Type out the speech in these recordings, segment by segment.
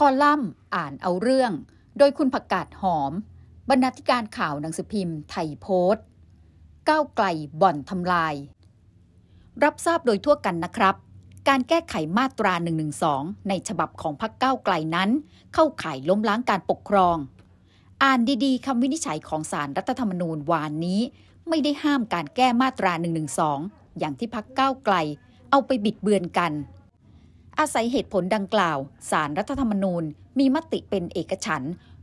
คอลัมน์อ่านเอาเรื่อง โดยคุณผักกาดหอม บรรณาธิการข่าวหนังสือพิมพ์ไทยโพสต์ก้าวไกลบ่อนทำลาย รับทราบโดยทั่วกันนะครับ การแก้ไขมาตรา 112 ในฉบับของพักก้าวไกลนั้น เข้าข่ายล้มล้างการปกครอง อ่านดีๆคำวินิจฉัยของสารรัฐธรรมนูญวานนี้ไม่ได้ห้ามการแก้มาตรา 112 อย่างที่พักก้าวไกลเอาไปบิดเบือนกันอาศัยเหตุผลดังกล่าวสารรัฐธรรมนูญมีมติเป็นเอกฉัน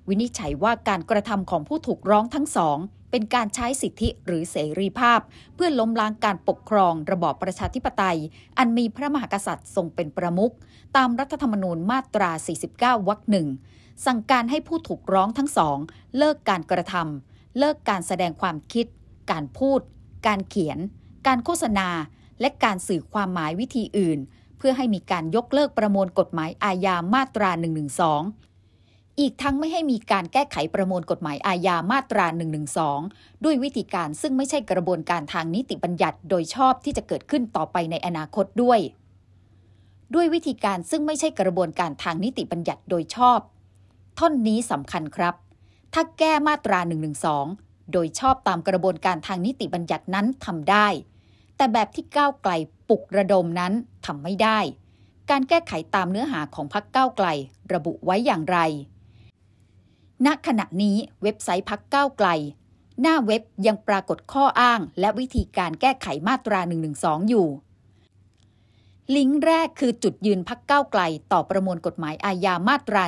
วินิจฉัยว่าการกระทำของผู้ถูกร้องทั้งสองเป็นการใช้สิทธิหรือเสรีภาพ เพื่อล้มล้างการปกครองระบอบประชาธิปไตย อันมีพระมหากษัตริย์ทรงเป็นประมุขตามรัฐธรรมนูญมาตรา 49วรรคหนึ่งสั่งการให้ผู้ถูกร้องทั้งสองเลิกการกระทำเลิกการแสดงความคิด การพูด การเขียน การโฆษณา และการสื่อความหมายวิธีอื่นพื่อให้มีการยกเลิกประมวลกฎหมายอาญามาตรา 112 อีกทั้งไม่ให้มีการแก้ไขประมวลกฎหมายอาญามาตรา 112 ด้วยวิธีการซึ่งไม่ใช่กระบวนการทางนิติบัญญัติโดยชอบที่จะเกิดขึ้นต่อไปในอนาคตด้วย ด้วยวิธีการซึ่งไม่ใช่กระบวนการทางนิติบัญญัติโดยชอบ ท่อนนี้สำคัญครับ ถ้าแก้มาตรา 112 โดยชอบตามกระบวนการทางนิติบัญญัตินั้นทำได้แต่แบบที่ก้าวไกลปลุกระดมนั้นทำไม่ได้ การแก้ไขตามเนื้อหาของพักก้าวไกล ระบุไว้อย่างไร ณ ขณะนี้เว็บไซต์พักก้าวไกลหน้าเว็บยังปรากฏข้ออ้าง และวิธีการแก้ไขมาตรา 112อยู่ ลิงก์แรกคือจุดยืนพักก้าวไกล ต่อประมวลกฎหมายอาญามาตรา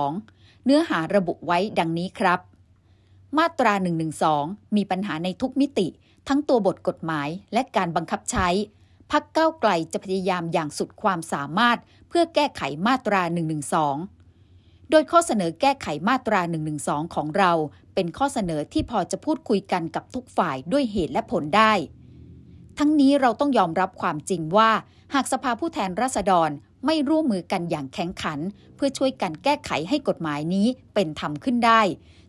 112 เนื้อหาระบุไว้ดังนี้ครับ มาตรา 112 มีปัญหาในทุกมิติทั้งตัวบทกฎหมายและการบังคับใช้พักเก้าไกลจะพยายามอย่างสุดความสามารถ เพื่อแก้ไขมาตรา112โดยข้อเสนอแก้ไขมาตรา112 ของเรา เป็นข้อเสนอที่พอจะพูดคุยกันกับทุกฝ่ายด้วยเหตุและผลได้ ทั้งนี้เราต้องยอมรับความจริงว่า หากสภาผู้แทนราษฎรไม่ร่วมมือกันอย่างแข็งขัน เพื่อช่วยกันแก้ไขให้กฎหมายนี้เป็นธรรมขึ้นได้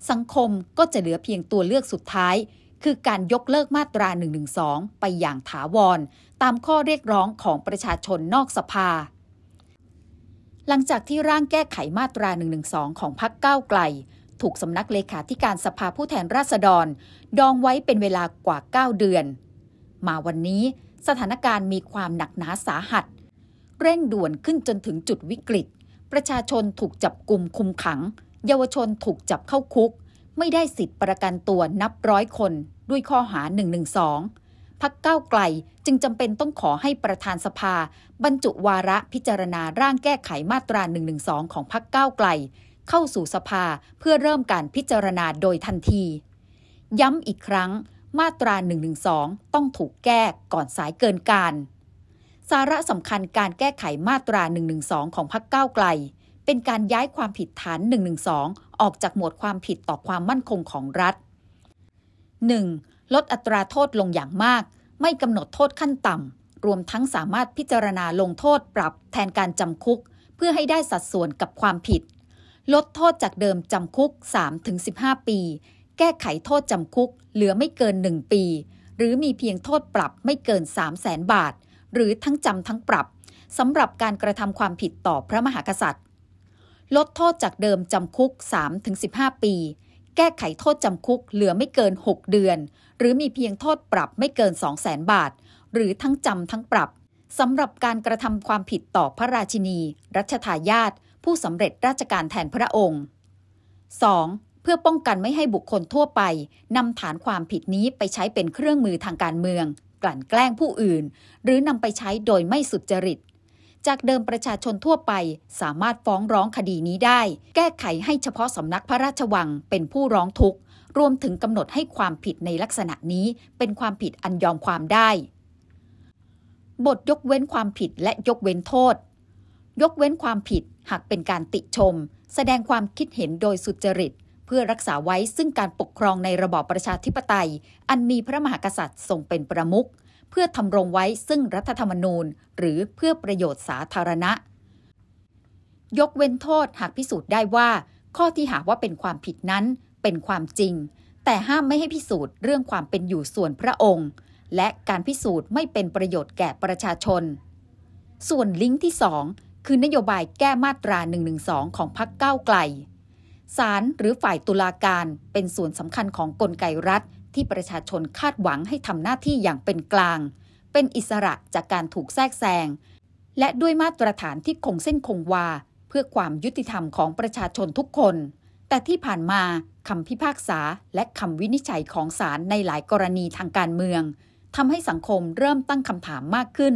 สังคมก็จะเหลือเพียงตัวเลือกสุดท้ายคือการยกเลิกมาตรา1นึไปอย่างถาวร ตามข้อเรียกร้องของประชาชนนอกสภา หลังจากที่ร่างแก้ไขมาตรา1นึของพรรเก้าไกล ถูกสำนักเลขาธิการสภาผู้แทนราษฎร ดองไว้เป็นเวลากว่า 9 เดือน มาวันนี้สถานการณ์มีความหนักหนาสาหัส เร่งด่วนขึ้นจนถึงจุดวิกฤต ประชาชนถูกจับกลุ่มคุมขัง เยาวชนถูกจับเข้าคุกไม่ได้สิทธิ์ประกันตัวนับร้อยคนด้วยข้อหา1นึพักก้าวไกลจึงจำเป็นต้องขอให้ประธานสภาบรรจุวาระพิจารณาร่างแก้ไขมาตรา1นึของพักก้าวไกล เข้าสู่สภาเพื่อเริ่มการพิจารณาโดยทันที ย้ำอีกครั้งมาตรา1นึต้องถูกแก้ก่อนสายเกินการ สาระสำคัญการแก้ไขมาตรา1นึของพักก้าวไกลเป็นการย้ายความผิดฐาน 112 ออกจากหมวดความผิดต่อความมั่นคงของรัฐ 1. ลดอัตราโทษลงอย่างมาก ไม่กำหนดโทษขั้นต่ำ รวมทั้งสามารถพิจารณาลงโทษปรับแทนการจำคุก เพื่อให้ได้สัดส่วนกับความผิด ลดโทษจากเดิมจำคุก 3-15 ปี แก้ไขโทษจำคุกเหลือไม่เกิน 1 ปี หรือมีเพียงโทษปรับไม่เกิน 3 0 0แสนบาท หรือทั้งจำทั้งปรับสำหรับการกระทำความผิดต่อพระมหากษัตริย์ลดโทษจากเดิมจำคุก 3-15 ปี แก้ไขโทษจำคุกเหลือไม่เกิน 6 เดือน หรือมีเพียงโทษปรับไม่เกิน200,000บาท หรือทั้งจำทั้งปรับ สำหรับการกระทำความผิดต่อพระราชินี รัชทายาท ผู้สำเร็จราชการแทนพระองค์ 2. เพื่อป้องกันไม่ให้บุคคลทั่วไปนำฐานความผิดนี้ไปใช้เป็นเครื่องมือทางการเมือง กลั่นแกล้งผู้อื่น หรือนำไปใช้โดยไม่สุจริตจากเดิมประชาชนทั่วไปสามารถฟ้องร้องคดีนี้ได้ แก้ไขให้เฉพาะสำนักพระราชวังเป็นผู้ร้องทุกข์รวมถึงกำหนดให้ความผิดในลักษณะนี้เป็นความผิดอันยอมความได้ บทยกเว้นความผิดและยกเว้นโทษ ยกเว้นความผิดหากเป็นการติชม แสดงความคิดเห็นโดยสุจริตเพื่อรักษาไว้ซึ่งการปกครองในระบอบประชาธิปไตย อันมีพระมหากษัตริย์ทรงเป็นประมุขเพื่อทำรงไว้ซึ่งรัฐธรรมนูญ หรือเพื่อประโยชน์สาธารณะ ยกเว้นโทษหากพิสูจน์ได้ว่าข้อที่หาว่าเป็นความผิดนั้นเป็นความจริง แต่ห้ามไม่ให้พิสูจน์เรื่องความเป็นอยู่ส่วนพระองค์ และการพิสูจน์ไม่เป็นประโยชน์แก่ประชาชน ส่วนลิงก์ที่ 2 คือนโยบายแก้มาตรา1นึของพรรคก้าวไกล ศาลหรือฝ่ายตุลาการเป็นส่วนสำคัญของกลไกรัฐที่ประชาชนคาดหวังให้ทำหน้าที่อย่างเป็นกลาง เป็นอิสระจากการถูกแทรกแซง และด้วยมาตรฐานที่คงเส้นคงวา เพื่อความยุติธรรมของประชาชนทุกคน แต่ที่ผ่านมาคำพิพากษาและคำวินิจฉัยของศาลในหลายกรณีทางการเมืองทำให้สังคมเริ่มตั้งคำถามมากขึ้น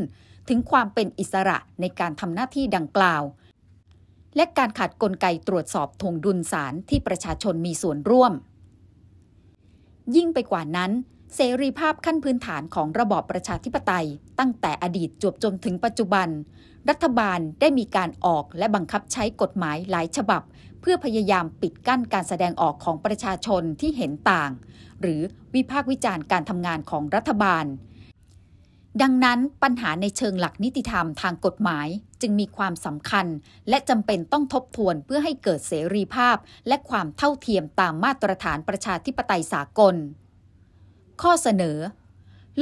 ถึงความเป็นอิสระในการทำหน้าที่ดังกล่าว และการขาดกลไกตรวจสอบทวงดุลศาลที่ประชาชนมีส่วนร่วมยิ่งไปกว่านั้น เสรีภาพขั้นพื้นฐานของระบอบประชาธิปไตย ตั้งแต่อดีตจวบจนถึงปัจจุบัน รัฐบาลได้มีการออกและบังคับใช้กฎหมายหลายฉบับ เพื่อพยายามปิดกั้นการแสดงออกของประชาชนที่เห็นต่าง หรือวิพากษ์วิจารณ์การทำงานของรัฐบาล ดังนั้นปัญหาในเชิงหลักนิติธรรมทางกฎหมายจึงมีความสำคัญและจำเป็นต้องทบทวนเพื่อให้เกิดเสรีภาพและความเท่าเทียมตามมาตรฐานประชาธิปไตยสากล ข้อเสนอ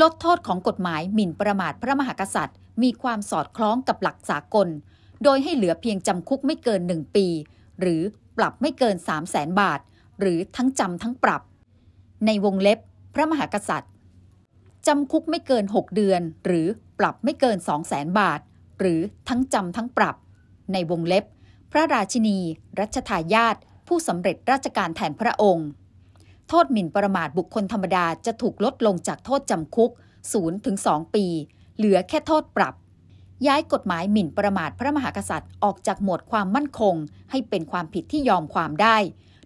ลดโทษของกฎหมายหมิ่นประมาทพระมหากษัตริย์ มีความสอดคล้องกับหลักสากล โดยให้เหลือเพียงจำคุกไม่เกินหนึ่งปี หรือปรับไม่เกิน 3 0 0แสนบาท หรือทั้งจำทั้งปรับ ในวงเล็บพระมหากษัตริย์จำคุกไม่เกิน 6 เดือนหรือปรับไม่เกิน2 0 0แสนบาทหรือทั้งจำ ทั้งปรับ ในวงเล็บ พระราชินี รัชทายาทผู้สำเร็จราชการแทนพระองค์ โทษหมิ่นประมาทบุคคลธรรมดา จะถูกลดลงจากโทษจำคุก0ถึง2ปี เหลือแค่โทษปรับ ย้ายกฎหมายหมิ่นประมาทพระมหากษัตริย์ ออกจากหมวดความมั่นคง ให้เป็นความผิดที่ยอมความได้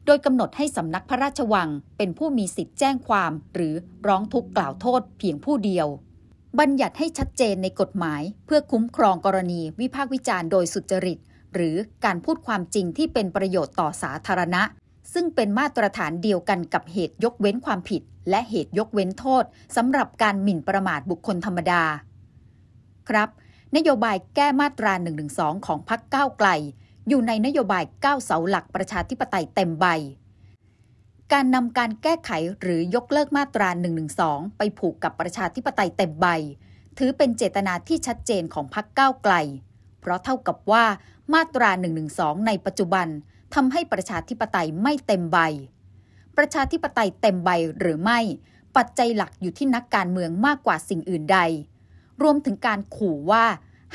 โดยกำหนดให้สำนักพระราชวัง เป็นผู้มีสิทธิ์แจ้งความ หรือร้องทุกข์กล่าวโทษเพียงผู้เดียวบัญญัติให้ชัดเจนในกฎหมาย เพื่อคุ้มครองกรณี วิพากษ์วิจารณ์โดยสุจริต หรือการพูดความจริงที่เป็นประโยชน์ต่อสาธารณะ ซึ่งเป็นมาตรฐานเดียวกันกับเหตุยกเว้นความผิด และเหตุยกเว้นโทษสำหรับการหมิ่นประมาทบุคคลธรรมดา ครับ นโยบายแก้มาตรา1นึของพรรคก้าวไกล อยู่ในนโยบาย9เสาหลักประชาธิปไตยเต็มใบการนำการแก้ไขหรือยกเลิกมาตรา1นึไปผูกกับประชาธิปไตยเต็มใบ ถือเป็นเจตนาที่ชัดเจนของพรรคก้าวไกล เพราะเท่ากับว่ามาตรา1นึในปัจจุบันทำให้ประชาธิปไตยไม่เต็มใบ ประชาธิปไตยเต็มใบหรือไม่ปัจจัยหลักอยู่ที่นักการเมืองมากกว่าสิ่งอื่นใด รวมถึงการขู่ว่า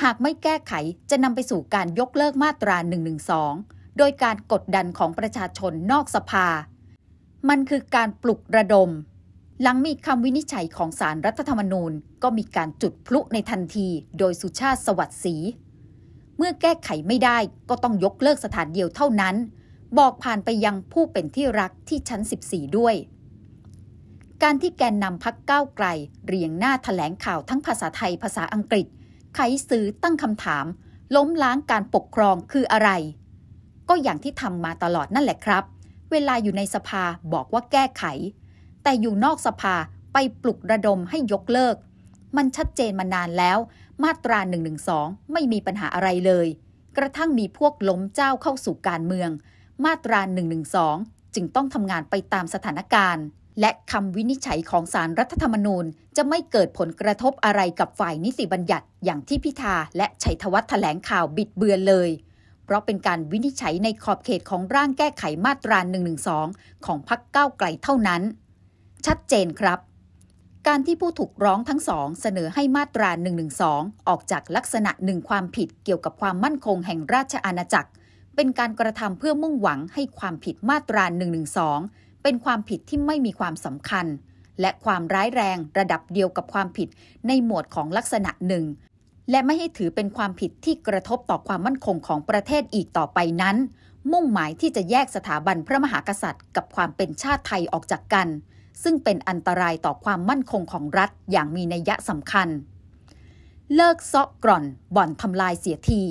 หากไม่แก้ไขจะนำไปสู่การยกเลิกมาตรา1นึโดยการกดดันของประชาชนนอกสภามันคือการปลุกระดม หลังมีคำวินิจฉัยของสารรัฐธรรมนูญก็มีการจุดพลุในทันที โดยสุชาติสวัสดีเมื่อแก้ไขไม่ได้ก็ต้องยกเลิกสถานเดียวเท่านั้น บอกผ่านไปยังผู้เป็นที่รักที่ชั้น 14 ด้วย การที่แกนนำพักก้าวไกล เรียงหน้าถแถลงข่าวทั้งภาษาไทยภาษาอังกฤษไขสื่อตั้งคำถาม ล้มล้างการปกครองคืออะไร ก็อย่างที่ทำมาตลอดนั่นแหละครับเวลาอยู่ในสภาบอกว่าแก้ไข แต่อยู่นอกสภาไปปลุกระดมให้ยกเลิก มันชัดเจนมานานแล้ว มาตรา1นึไม่มีปัญหาอะไรเลย กระทั่งมีพวกล้มเจ้าเข้าสู่การเมือง มาตรา1นึจึงต้องทำงานไปตามสถานการณ์ และคำวินิจฉัยของสารรัฐธรรมนูญ จะไม่เกิดผลกระทบอะไรกับฝ่ายนิติบัญญัติอย่างที่พิธาและชัยธวัฒน์แถลงข่าวบิดเบือนเลยพราะเป็นการวินิจฉัยในขอบเขตของร่างแก้ไขมาตรา 112 ของพักเก้าไกลเท่านั้น ชัดเจนครับ การที่ผู้ถูกร้องทั้งสองเสนอให้มาตรา 112 ออกจากลักษณะหนึ่งความผิดเกี่ยวกับความมั่นคงแห่งราชอาณาจักร เป็นการกระทำเพื่อมุ่งหวังให้ความผิดมาตรา 112 เป็นความผิดที่ไม่มีความสำคัญ และความร้ายแรง ระดับเดียวกับความผิดในหมวดของลักษณะหนึ่งและไม่ให้ถือเป็นความผิดที่กระทบต่อความมั่นคงของประเทศอีกต่อไปนั้น มุ่งหมายที่จะแยกสถาบันพระมหากษัตริย์ กับความเป็นชาติไทยออกจากกัน ซึ่งเป็นอันตรายต่อความมั่นคงของรัฐอย่างมีนัยสำคัญ เลิกซอกกร่อนบ่อนทำลายเสียที